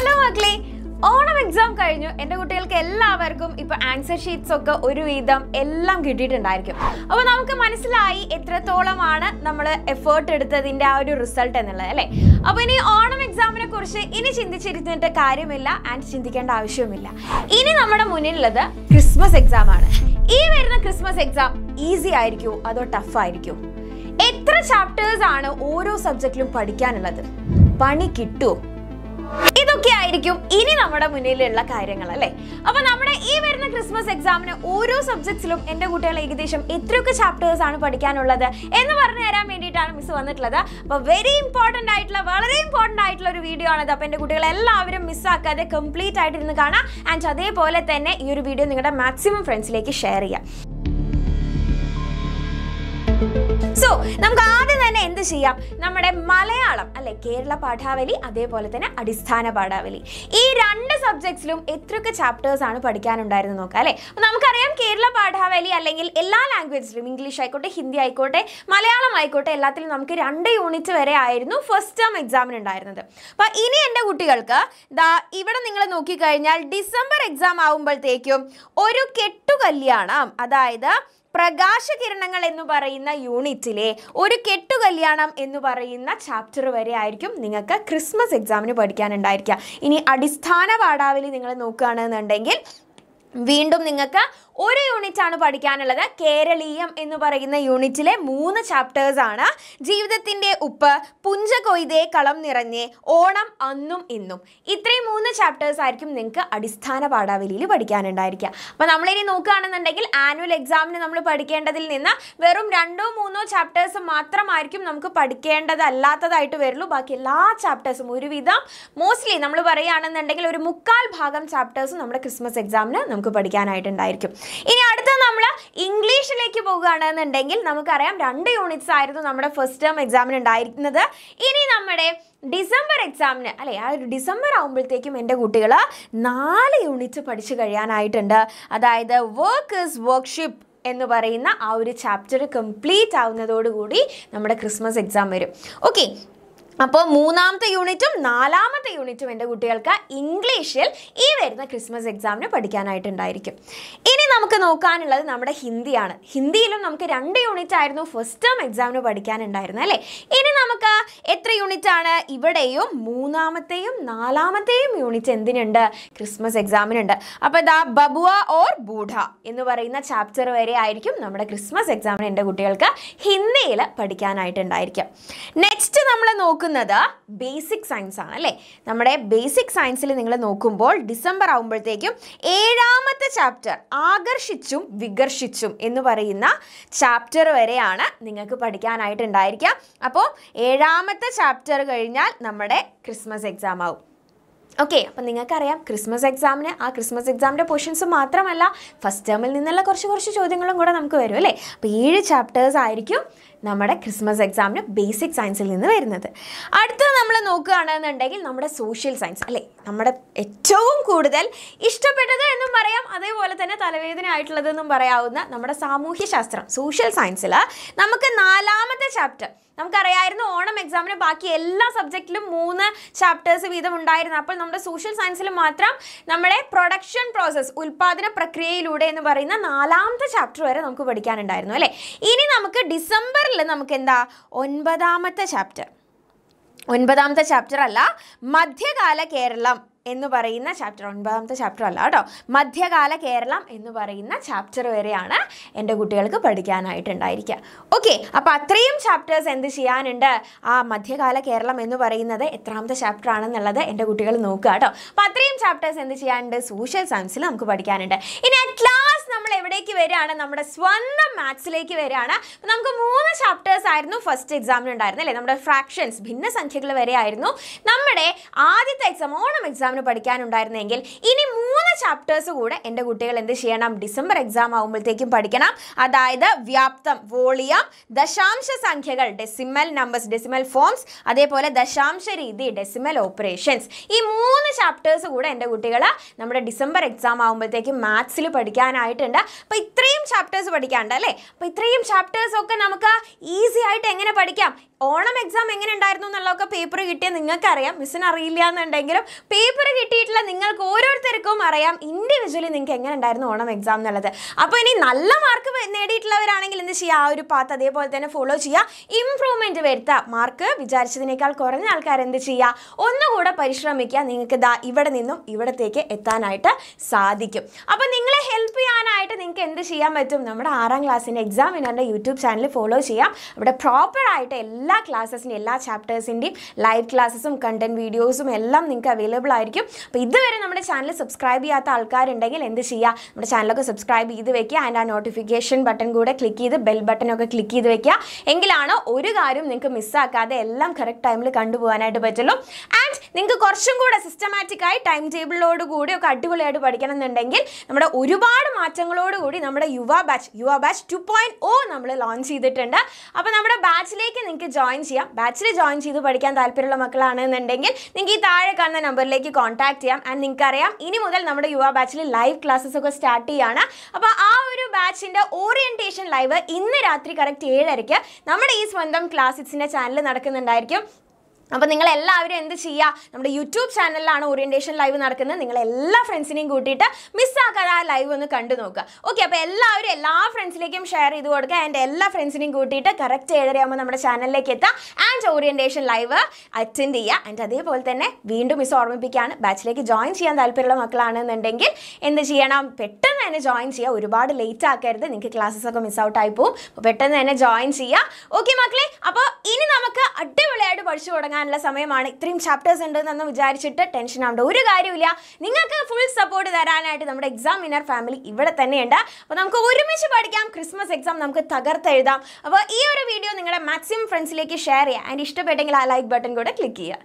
hello മക്കളെ Onam exam കഴിഞ്ഞു എൻ്റെ കുട്ടികൾക്ക് എല്ലാവർക്കും ഇപ്പൊ ആൻസർ ഷീറ്റ്സ് ഒക്കെ ഒരു വിധം എല്ലാം കിട്ടിയിട്ടുണ്ടായിരിക്കും അപ്പോൾ നമുക്ക് മനസ്സിലായി എത്രത്തോളമാണ് നമ്മൾ എഫേർട്ട് എടുത്തതിൻ്റെ ആ ഒരു റിസൾട്ട് എന്നുള്ളത് അല്ലേ അപ്പോൾ ഇനി ഓണം എക്സാമിനെ കുറിച്ച് ഇനി ചിന്തിച്ചിരുന്നിട്ട് കാര്യമില്ല ആൻഡ് ചിന്തിക്കേണ്ട ആവശ്യവുമില്ല ഇനി നമ്മുടെ മുന്നിലുള്ളത് ക്രിസ്മസ് എക്സാം ആണ് ഈ വരുന്ന ക്രിസ്മസ് എക്സാം ഈസി ആയിരിക്കുമോ അതോ ടഫ് ആയിരിക്കുമോ എത്ര ചാപ്റ്റേഴ്സ് ആണ് ഓരോ സബ്ജക്റ്റിലും പഠിക്കാനുള്ളത് പണി കിട്ടുമോ ഇതൊക്കെ ആയിരിക്കും ഇനി നമ്മുടെ മുന്നിലുള്ള കാര്യങ്ങൾ അല്ലേ അപ്പൊ നമ്മുടെ ഈ വരുന്ന ക്രിസ്മസ് എക്സാമിന് ഓരോ സബ്ജക്ട്സിലും എന്റെ കുട്ടികൾ ഏകദേശം എത്രയൊക്കെ ചാപ്റ്റേഴ്സ് ആണ് പഠിക്കാനുള്ളത് എന്ന് പറഞ്ഞു തരാൻ വേണ്ടിയിട്ടാണ് മിസ് വന്നിട്ടുള്ളത് അപ്പൊ വെരി ഇമ്പോർട്ടന്റ് ആയിട്ടുള്ള വളരെ ഇമ്പോർട്ടന്റ് ആയിട്ടുള്ള ഒരു വീഡിയോ ആണത് അപ്പൊ എന്റെ കുട്ടികൾ എല്ലാവരും മിസ്സാക്കാതെ കംപ്ലീറ്റ് ആയിട്ട് ഇരുന്ന് കാണാം ആൻഡ് അതേപോലെ തന്നെ ഈ ഒരു വീഡിയോ നിങ്ങളുടെ മാക്സിമം ഫ്രണ്ട്സിലേക്ക് ഷെയർ ചെയ്യാം സോ നമുക്ക് ആദ്യം എന്ത് ചെയ്യാം നമ്മുടെ മലയാളം അല്ലെ കേരള പാഠാവലി അതേപോലെ തന്നെ അടിസ്ഥാന പാഠാവലി ഈ രണ്ട് സബ്ജക്ട്സിലും എത്രയൊക്കെ ചാപ്റ്റേഴ്സ് ആണ് പഠിക്കാനുണ്ടായിരുന്നു നോക്കാം അല്ലെ നമുക്കറിയാം കേരള ബംഗാളി അല്ലെങ്കിൽ എല്ലാ ലാംഗ്വേജിലും ഇംഗ്ലീഷ് ആയിക്കോട്ടെ ഹിന്ദി ആയിക്കോട്ടെ മലയാളം ആയിക്കോട്ടെ എല്ലാത്തിലും നമുക്ക് രണ്ട് യൂണിറ്റ് വരെ ആയിരുന്നു ഫസ്റ്റ് ടേം എക്സാമിന് ഉണ്ടായിരുന്നത് അപ്പോൾ ഇനി എൻ്റെ കുട്ടികൾക്ക് ദാ ഇവിടെ നിങ്ങൾ നോക്കിക്കഴിഞ്ഞാൽ ഡിസംബർ എക്സാം ആവുമ്പോഴത്തേക്കും ഒരു കെട്ടുകല്യാണം അതായത് പ്രകാശകിരണങ്ങൾ എന്ന് പറയുന്ന യൂണിറ്റിലെ ഒരു കെട്ടുകല്യാണം എന്ന് പറയുന്ന ചാപ്റ്റർ വരെ ആയിരിക്കും നിങ്ങൾക്ക് ക്രിസ്മസ് എക്സാമിന് പഠിക്കാനുണ്ടായിരിക്കുക ഇനി അടിസ്ഥാന പാഠാവലി നിങ്ങൾ നോക്കുകയാണെന്നുണ്ടെങ്കിൽ വീണ്ടും നിങ്ങൾക്ക് ഒരു യൂണിറ്റ് ആണ് പഠിക്കാനുള്ളത് കേരളീയം എന്ന് പറയുന്ന യൂണിറ്റിലെ മൂന്ന് ചാപ്റ്റേഴ്സ് ആണ് ജീവിതത്തിൻ്റെ ഉപ്പ് പുഞ്ച കൊയ്തേ കളം നിറഞ്ഞ് ഓണം അന്നും ഇന്നും ഇത്രയും മൂന്ന് ചാപ്റ്റേഴ്സ് ആയിരിക്കും നിങ്ങൾക്ക് അടിസ്ഥാന പാഠാവലിയിൽ പഠിക്കാനുണ്ടായിരിക്കുക അപ്പോൾ നമ്മളിനി നോക്കുകയാണെന്നുണ്ടെങ്കിൽ ആനുവൽ എക്സാമിന് നമ്മൾ പഠിക്കേണ്ടതിൽ നിന്ന് വെറും രണ്ടോ മൂന്നോ ചാപ്റ്റേഴ്സ് മാത്രമായിരിക്കും നമുക്ക് പഠിക്കേണ്ടതല്ലാത്തതായിട്ട് വരുള്ളൂ ബാക്കി എല്ലാ ചാപ്റ്റേഴ്സും ഒരുവിധം മോസ്റ്റ്ലി നമ്മൾ പറയുകയാണെന്നുണ്ടെങ്കിൽ ഒരു മുക്കാൽ ഭാഗം ചാപ്റ്റേഴ്സും നമ്മുടെ ക്രിസ്മസ് എക്സാമിന് നമുക്ക് പഠിക്കാനായിട്ടുണ്ടായിരിക്കും ഇനി അടുത്ത നമ്മൾ ഇംഗ്ലീഷിലേക്ക് പോകുകയാണെന്നുണ്ടെങ്കിൽ നമുക്കറിയാം രണ്ട് യൂണിറ്റ്സ് ആയിരുന്നു നമ്മുടെ ഫസ്റ്റ് ടേം എക്സാമിന് ഉണ്ടായിരുന്നത് ഇനി നമ്മുടെ ഡിസംബർ എക്സാമിന് അല്ലെ ആ ഒരു ഡിസംബർ ആകുമ്പോഴത്തേക്കും എൻ്റെ കുട്ടികൾ നാല് യൂണിറ്റ് പഠിച്ചു കഴിയാനായിട്ടുണ്ട് അതായത് വർക്ക് ഇസ് വർക്ക്ഷിപ്പ് എന്ന് പറയുന്ന ആ ഒരു ചാപ്റ്റർ കംപ്ലീറ്റ് ആവുന്നതോടുകൂടി നമ്മുടെ ക്രിസ്മസ് എക്സാം വരും ഓക്കെ അപ്പോൾ മൂന്നാമത്തെ യൂണിറ്റും നാലാമത്തെ യൂണിറ്റും എൻ്റെ കുട്ടികൾക്ക് ഇംഗ്ലീഷിൽ ഈ വരുന്ന ക്രിസ്മസ് എക്സാമിന് പഠിക്കാനായിട്ടുണ്ടായിരിക്കും ഇനി നമുക്ക് നോക്കാനുള്ളത് നമ്മുടെ ഹിന്ദിയാണ് ഹിന്ദിയിലും നമുക്ക് രണ്ട് യൂണിറ്റ് ആയിരുന്നു ഫസ്റ്റ് ടേം എക്സാമിന് പഠിക്കാനുണ്ടായിരുന്നത് അല്ലേ ഇനി നമുക്ക് എത്ര യൂണിറ്റ് ആണ് ഇവിടെയും മൂന്നാമത്തെയും നാലാമത്തെയും യൂണിറ്റ് എന്തിനുണ്ട് ക്രിസ്മസ് എക്സാമിനുണ്ട് അപ്പോൾ ഇതാ ബബുവ ഓർ ബൂഢ എന്ന് പറയുന്ന ചാപ്റ്റർ വരെ ആയിരിക്കും നമ്മുടെ ക്രിസ്മസ് എക്സാമിന് എൻ്റെ കുട്ടികൾക്ക് ഹിന്ദിയിൽ പഠിക്കാനായിട്ടുണ്ടായിരിക്കും നെക്സ്റ്റ് നമ്മൾ നോക്കുന്നത് നോക്കുന്നത് ബേസിക് സയൻസ് ആണ് അല്ലേ നമ്മുടെ ബേസിക് സയൻസിൽ നിങ്ങൾ നോക്കുമ്പോൾ ഡിസംബർ ആകുമ്പോഴത്തേക്കും ഏഴാമത്തെ ചാപ്റ്റർ ആകർഷിച്ചും വികർഷിച്ചും എന്ന് പറയുന്ന ചാപ്റ്റർ വരെയാണ് നിങ്ങൾക്ക് പഠിക്കാനായിട്ടുണ്ടായിരിക്കുക അപ്പോൾ ഏഴാമത്തെ ചാപ്റ്റർ കഴിഞ്ഞാൽ നമ്മുടെ ക്രിസ്മസ് എക്സാം ആവും ഓക്കെ അപ്പം നിങ്ങൾക്കറിയാം ക്രിസ്മസ് എക്സാമിന് ആ ക്രിസ്മസ് എക്സാമിൻ്റെ പൊഷൻസ് മാത്രമല്ല ഫസ്റ്റ് ടേമിൽ നിന്നുള്ള കുറച്ച് കുറച്ച് ചോദ്യങ്ങളും കൂടെ നമുക്ക് വരും അല്ലേ അപ്പോൾ ഏഴ് ചാപ്റ്റേഴ്സ് ആയിരിക്കും നമ്മുടെ ക്രിസ്മസ് എക്സാമിന് ബേസിക് സയൻസിൽ നിന്ന് വരുന്നത് അടുത്തത് നമ്മൾ നോക്കുകയാണെന്നുണ്ടെങ്കിൽ നമ്മുടെ സോഷ്യൽ സയൻസ് അല്ലേ നമ്മുടെ ഏറ്റവും കൂടുതൽ ഇഷ്ടപ്പെട്ടത് എന്നും പറയാം അതേപോലെ തന്നെ തലവേദന ആയിട്ടുള്ളതെന്നും പറയാവുന്ന നമ്മുടെ സാമൂഹ്യശാസ്ത്രം സോഷ്യൽ സയൻസിൽ നമുക്ക് നാലാമത്തെ ചാപ്റ്റർ നമുക്കറിയായിരുന്നു ഓണം എക്സാമിന് ബാക്കി എല്ലാ സബ്ജക്റ്റിലും മൂന്ന് ചാപ്റ്റേഴ്സ് വീതം ഉണ്ടായിരുന്നു അപ്പോൾ നമ്മുടെ സോഷ്യൽ സയൻസിൽ മാത്രം നമ്മുടെ പ്രൊഡക്ഷൻ പ്രോസസ്സ് ഉൽപാദന പ്രക്രിയയിലൂടെ എന്ന് പറയുന്ന നാലാമത്തെ ചാപ്റ്റർ വരെ നമുക്ക് പഠിക്കാനുണ്ടായിരുന്നു അല്ലേ ഇനി നമുക്ക് ഡിസംബർ ചാപ്റ്ററിൽ നമുക്ക് എന്താ ഒൻപതാമത്തെ ചാപ്റ്റർ ഒൻപതാമത്തെ ചാപ്റ്റർ അല്ല മധ്യകാല കേരളം എന്ന് പറയുന്ന ചാപ്റ്റർ ഒൻപതാമത്തെ ചാപ്റ്റർ അല്ല കേട്ടോ മധ്യകാല കേരളം എന്ന് പറയുന്ന ചാപ്റ്റർ വരെയാണ് എൻ്റെ കുട്ടികൾക്ക് പഠിക്കാനായിട്ടുണ്ടായിരിക്കുക ഓക്കെ അപ്പോൾ അത്രയും ചാപ്റ്റേഴ്സ് എന്ത് ചെയ്യാനുണ്ട് ആ മധ്യകാല കേരളം എന്ന് പറയുന്നത് എത്രാമത്തെ ചാപ്റ്റർ ആണെന്നുള്ളത് എൻ്റെ കുട്ടികൾ നോക്കുക കേട്ടോ അപ്പോൾ അത്രയും ചാപ്റ്റേഴ്സ് എന്ത് ചെയ്യാനുണ്ട് സോഷ്യൽ സയൻസിൽ നമുക്ക് പഠിക്കാനുണ്ട് ഇനി അറ്റ് ലാസ്റ്റ് നമ്മൾ എവിടേക്ക് വരികയാണ് നമ്മുടെ സ്വന്തം മാത്സിലേക്ക് വരികയാണ് നമുക്ക് മൂന്ന് ചാപ്റ്റേഴ്സ് ആയിരുന്നു ഫസ്റ്റ് എക്സാമിന് ഉണ്ടായിരുന്നത് അല്ലേ നമ്മുടെ ഫ്രാക്ഷൻസ് ഭിന്ന സംഖ്യകൾ വരെ ആയിരുന്നു നമ്മുടെ ആദ്യത്തെ എക്സാം ഓണം എക്സാമിന് പഠിക്കാനുണ്ടായിരുന്നെങ്കിൽ ഇനി മൂന്ന് ചാപ്റ്റേഴ്സ് കൂടെ എൻ്റെ കുട്ടികൾ എന്ത് ചെയ്യണം ഡിസംബർ എക്സാം ആകുമ്പോഴത്തേക്കും പഠിക്കണം അതായത് വ്യാപ്തം വോളിയം ദശാംശ സംഖ്യകൾ ഡെസിമൽ നമ്പേഴ്സ് ഡെസിമൽ ഫോംസ് അതേപോലെ ദശാംശ രീതി ഡെസിമൽ ഓപ്പറേഷൻസ് ഈ മൂന്ന് ചാപ്റ്റേഴ്സ് കൂടെ എൻ്റെ കുട്ടികൾ നമ്മുടെ ഡിസംബർ എക്സാം ആകുമ്പോഴത്തേക്കും മാത്സിൽ പഠിക്കാനായിട്ട് പഠിച്ചിട്ടുണ്ട് അപ്പോൾ ഇത്രയും ചാപ്റ്റേഴ്സ് പഠിക്കാണ്ട് അല്ലേ അപ്പോൾ ഇത്രയും ചാപ്റ്റേഴ്സ് ഒക്കെ നമുക്ക് ഈസി ആയിട്ട് എങ്ങനെ പഠിക്കാം ഓണം എക്സാം എങ്ങനെ ഉണ്ടായിരുന്നു എന്നുള്ളതൊക്കെ പേപ്പർ കിട്ടിയാൽ നിങ്ങൾക്കറിയാം മിസ്സിന് അറിയില്ല എന്നുണ്ടെങ്കിലും പേപ്പർ കിട്ടിയിട്ടുള്ള നിങ്ങൾക്ക് ഓരോരുത്തർക്കും അറിയാം ഇൻഡിവിജ്വലി നിങ്ങൾക്ക് എങ്ങനെ ഉണ്ടായിരുന്നു ഓണം എക്സാം എന്നുള്ളത് അപ്പോൾ ഇനി നല്ല മാർക്ക് നേടിയിട്ടുള്ളവരാണെങ്കിൽ എന്ത് ചെയ്യുക ആ ഒരു പാത്ത് അതേപോലെ തന്നെ ഫോളോ ചെയ്യുക ഇംപ്രൂവ്മെന്റ് വരുത്തുക മാർക്ക് വിചാരിച്ചതിനേക്കാൾ കുറഞ്ഞ ആൾക്കാർ എന്ത് ചെയ്യുക ഒന്നുകൂടെ പരിശ്രമിക്കുക നിങ്ങൾക്ക് ദാ ഇവിടെ നിന്നും ഇവിടത്തേക്ക് എത്താനായിട്ട് സാധിക്കും അപ്പോൾ നിങ്ങളെ ഹെൽപ്പ് ചെയ്യാൻ ആയിട്ട് നിങ്ങൾക്ക് എന്ത് ചെയ്യാൻ പറ്റും നമ്മുടെ ആറാം ക്ലാസ്സിൻ്റെ എക്സാം വിനറിൻ്റെ യൂട്യൂബ് ചാനൽ ഫോളോ ചെയ്യാം അവിടെ പ്രോപ്പറായിട്ട് എല്ലാ ക്ലാസ്സസിൻ്റെ എല്ലാ ചാപ്റ്റേഴ്സിൻ്റെയും ലൈവ് ക്ലാസ്സസും കണ്ടൻറ് വീഡിയോസും എല്ലാം നിങ്ങൾക്ക് അവൈലബിൾ ആയിരിക്കും അപ്പോൾ ഇതുവരെ നമ്മുടെ ചാനൽ സബ്സ്ക്രൈബ് ചെയ്യാത്ത ആൾക്കാരുണ്ടെങ്കിൽ എന്ത് ചെയ്യുക നമ്മുടെ ചാനലൊക്കെ സബ്സ്ക്രൈബ് ചെയ്ത് വെക്കുക ആൻഡ് ആ നോട്ടിഫിക്കേഷൻ ബട്ടൺ കൂടെ ക്ലിക്ക് ചെയ്ത് ബെൽ ബട്ടനൊക്കെ ക്ലിക്ക് ചെയ്ത് വെക്കുക എങ്കിലാണോ ഒരു കാര്യം നിങ്ങൾക്ക് മിസ്സാക്കാതെ എല്ലാം കറക്റ്റ് ടൈമിൽ കണ്ടുപോകാനായിട്ട് പറ്റുള്ളൂ ആൻഡ് നിങ്ങൾക്ക് കുറച്ചും കൂടെ സിസ്റ്റമാറ്റിക് ആയി ടൈം ടേബിളിലോട് കൂടി ഒക്കെ അടിപൊളിയായിട്ട് പഠിക്കണം എന്നുണ്ടെങ്കിൽ നമ്മുടെ ഒരുപാട് മാറ്റങ്ങളോടുകൂടി നമ്മുടെ Yuva batch Yuva batch two point O നമ്മൾ ലോഞ്ച് ചെയ്തിട്ടുണ്ട് അപ്പോൾ നമ്മുടെ ബാച്ചിലേക്ക് നിങ്ങൾക്ക് ജോയിൻ ചെയ്യാം ബാച്ചിൽ ജോയിൻ ചെയ്ത് പഠിക്കാൻ താല്പര്യമുള്ള മക്കളാണെന്നുണ്ടെങ്കിൽ നിങ്ങൾക്ക് ഈ താഴെ കാണുന്ന നമ്പറിലേക്ക് കോൺടാക്ട് ചെയ്യാം ആൻഡ് നിങ്ങൾക്കറിയാം ഇനി മുതൽ നമ്മുടെ യുവ ബാച്ചിൽ ലൈവ് ക്ലാസ്സസ് ഒക്കെ സ്റ്റാർട്ട് ചെയ്യാണ് അപ്പോൾ ആ ഒരു ബാച്ചിൻ്റെ ഓറിയൻറ്റേഷൻ ലൈവ് ഇന്ന് രാത്രി കറക്റ്റ് ഏഴരയ്ക്ക് നമ്മുടെ ഈ സ്വന്തം ക്ലാസിക്സിൻ്റെ ചാനൽ നടക്കുന്നുണ്ടായിരിക്കും അപ്പോൾ നിങ്ങൾ എല്ലാവരും എന്ത് ചെയ്യുക നമ്മുടെ യൂട്യൂബ് ചാനലിലാണ് ഓറിയൻറ്റേഷൻ ലൈവ് നടക്കുന്നത് നിങ്ങൾ എല്ലാ ഫ്രണ്ട്സിനെയും കൂട്ടിയിട്ട് മിസ്സാക്കാതെ ആ ലൈവ് ഒന്ന് കണ്ടു നോക്കുക ഓക്കെ അപ്പോൾ എല്ലാവരും എല്ലാ ഫ്രണ്ട്സിലേക്കും ഷെയർ ചെയ്ത് കൊടുക്കുക ആൻഡ് എല്ലാ ഫ്രണ്ട്സിനെയും കൂട്ടിയിട്ട് കറക്റ്റ് ഏഴരയാകുമ്പോൾ നമ്മുടെ ചാനലിലേക്ക് എത്തുക ആൻഡ് ഓറിയൻറ്റേഷൻ ലൈവ് അറ്റൻഡ് ചെയ്യുക ആൻഡ് അതേപോലെ തന്നെ വീണ്ടും മിസ് ഓർമ്മിപ്പിക്കുകയാണ് ബാച്ചിലേക്ക് ജോയിൻ ചെയ്യാൻ താല്പര്യമുള്ള മക്കളാണെന്നുണ്ടെങ്കിൽ എന്ത് ചെയ്യണം പെട്ടെന്ന് തന്നെ ജോയിൻ ചെയ്യുക ഒരുപാട് ലേറ്റ് ആക്കരുത് നിങ്ങൾക്ക് ക്ലാസ്സസ് ഒക്കെ മിസ് ഔട്ട് ആയി പോകും പെട്ടെന്ന് തന്നെ ജോയിൻ ചെയ്യുക ഓക്കെ മക്കളെ അപ്പോൾ ഇനി നമുക്ക് അടിപൊളിയായിട്ട് പഠിച്ചു തുടങ്ങാം തുടങ്ങാനുള്ള സമയമാണ് ഇത്രയും ചാപ്റ്റേഴ്സ് ഉണ്ടെന്നു വിചാരിച്ചിട്ട് ടെൻഷൻ ആവേണ്ട ഒരു കാര്യമില്ല നിങ്ങൾക്ക് ഫുൾ സപ്പോർട്ട് തരാനായിട്ട് നമ്മുടെ എക്സാം വിന്നർ ഫാമിലി ഇവിടെ തന്നെയുണ്ട് അപ്പോൾ നമുക്ക് ഒരുമിച്ച് പഠിക്കാം ക്രിസ്മസ് എക്സാം നമുക്ക് തകർത്തെഴുതാം അപ്പോൾ ഈ ഒരു വീഡിയോ നിങ്ങളുടെ മാക്സിമം ഫ്രണ്ട്സിലേക്ക് ഷെയർ ചെയ്യുക ആൻഡ് ഇഷ്ടപ്പെട്ടെങ്കിൽ ആ ലൈക്ക് ബട്ടൺ കൂടെ ക്ലിക്ക് ചെയ്യുക